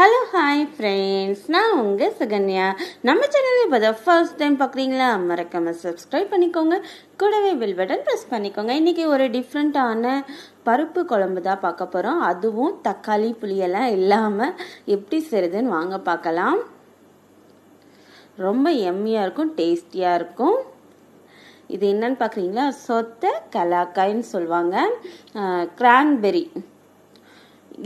hello hi friends நான் உங்கள் சுகன்யா நம்ம சேனலில் இப்போ தான் ஃபர்ஸ்ட் டைம் பார்க்குறீங்களா மறக்காம சப்ஸ்கிரைப் பண்ணிக்கோங்க கூடவே பில் பட்டன் ப்ரெஸ் பண்ணிக்கோங்க இன்றைக்கி ஒரு டிஃப்ரெண்ட்டான பருப்பு குழம்பு தான் பார்க்க போகிறோம் அதுவும் தக்காளி புளியெல்லாம் இல்லாமல் எப்படி செய்யுதுன்னு வாங்க பார்க்கலாம் ரொம்ப எம்மியாக இருக்கும் டேஸ்டியாக இருக்கும் இது என்னன்னு பார்க்குறீங்களா சொத்த கலாக்காயின்னு சொல்லுவாங்க கிரான்பெரி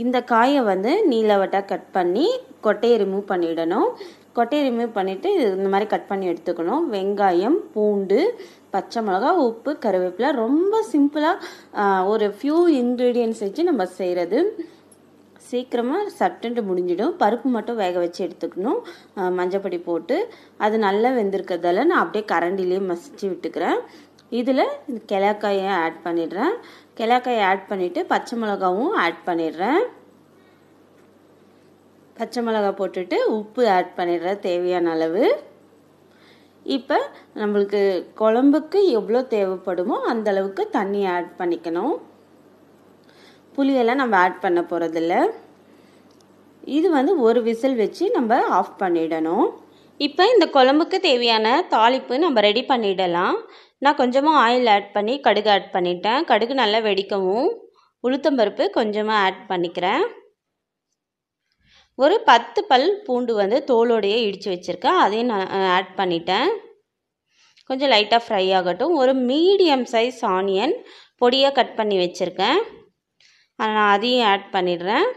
இந்த காயை வந்து நீளவட்டாக கட் பண்ணி கொட்டையை ரிமூவ் பண்ணிடணும் கொட்டையை ரிமூவ் பண்ணிவிட்டு இது இந்த மாதிரி கட் பண்ணி எடுத்துக்கணும் வெங்காயம் பூண்டு பச்சை மிளகா உப்பு கருவேப்பிலை ரொம்ப சிம்பிளாக ஒரு ஃபியூ இன்க்ரீடியன்ஸ் வச்சு நம்ம செய்கிறது சீக்கிரமாக சட்டுன்ட்டு முடிஞ்சிடும் பருப்பு மட்டும் வேக வச்சு எடுத்துக்கணும் மஞ்சப்பொடி போட்டு அது நல்லா வெந்திருக்கிறதால நான் அப்படியே கரண்டிலேயே மசிச்சு விட்டுக்கிறேன் இதில் கிழக்காயை ஆட் பண்ணிடுறேன் கிழக்காயை ஆட் பண்ணிவிட்டு பச்சை மிளகாவும் ஆட் பண்ணிடுறேன் பச்சை மிளகா போட்டுட்டு உப்பு ஆட் பண்ணிடுறேன் தேவையான அளவு இப்போ நம்மளுக்கு குழம்புக்கு எவ்வளோ தேவைப்படுமோ அந்த அளவுக்கு தண்ணி ஆட் பண்ணிக்கணும் புளியெல்லாம் நம்ம ஆட் பண்ண போகிறதில்ல இது வந்து ஒரு விசில் வச்சு நம்ம ஆஃப் பண்ணிடணும் இப்போ இந்த குழம்புக்கு தேவையான தாளிப்பு நம்ம ரெடி பண்ணிடலாம் நான் கொஞ்சமாக ஆயில் ஆட் பண்ணி கடுகு ஆட் பண்ணிட்டேன் கடுகு நல்லா வெடிக்கவும் உளுத்தம்பருப்பு கொஞ்சமாக ஆட் பண்ணிக்கிறேன் ஒரு பத்து பல் பூண்டு வந்து தோலோடையே இடித்து வச்சுருக்கேன் அதையும் நான் ஆட் பண்ணிட்டேன் கொஞ்சம் லைட்டாக ஃப்ரை ஆகட்டும் ஒரு மீடியம் சைஸ் ஆனியன் பொடியாக கட் பண்ணி வச்சுருக்கேன் நான் அதையும் ஆட் பண்ணிடுறேன்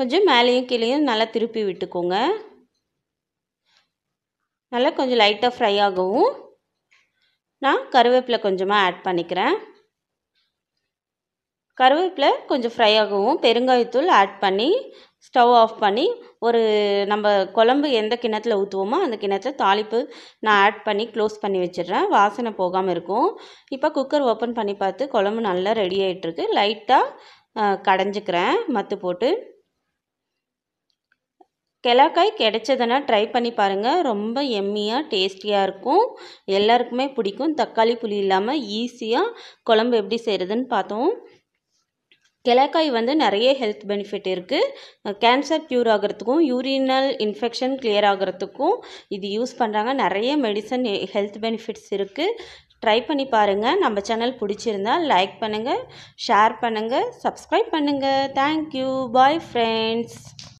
கொஞ்சம் மேலேயும் கீழேயும் நல்லா திருப்பி விட்டுக்கோங்க நல்லா கொஞ்சம் லைட்டாக ஃப்ரை ஆகவும் நான் கருவேப்பிலை கொஞ்சமாக ஆட் பண்ணிக்கிறேன் கருவேப்பிலை கொஞ்சம் ஃப்ரை ஆகவும் பெருங்காயத்தூள் ஆட் பண்ணி ஸ்டவ் ஆஃப் பண்ணி ஒரு நம்ம குழம்பு எந்த கிணத்துல ஊற்றுவோமோ அந்த கிணத்துல தாளிப்பு நான் ஆட் பண்ணி க்ளோஸ் பண்ணி வச்சிடுறேன் வாசனை போகாமல் இருக்கும் இப்போ குக்கர் ஓப்பன் பண்ணி பார்த்து குழம்பு நல்லா ரெடி ஆகிட்டுருக்கு லைட்டாக கடைஞ்சிக்கிறேன் மத்து போட்டு கெலாக்காய் கிடைச்சதுன்னா ட்ரை பண்ணி பாருங்கள் ரொம்ப எம்மியாக டேஸ்டியாக இருக்கும் எல்லாருக்குமே பிடிக்கும் தக்காளி புளி இல்லாமல் ஈஸியாக குழம்பு எப்படி செய்கிறதுன்னு பார்த்தோம் கிழக்காய் வந்து நிறைய ஹெல்த் பெனிஃபிட் இருக்குது கேன்சர் க்யூர் ஆகிறதுக்கும் யூரினல் இன்ஃபெக்ஷன் கிளியர் ஆகிறதுக்கும் இது யூஸ் பண்ணுறாங்க நிறைய மெடிசன் ஹெல்த் பெனிஃபிட்ஸ் இருக்குது ட்ரை பண்ணி பாருங்கள் நம்ம சேனல் பிடிச்சிருந்தா லைக் பண்ணுங்கள் ஷேர் பண்ணுங்கள் சப்ஸ்கிரைப் பண்ணுங்கள் தேங்க்யூ பாய் ஃப்ரெண்ட்ஸ்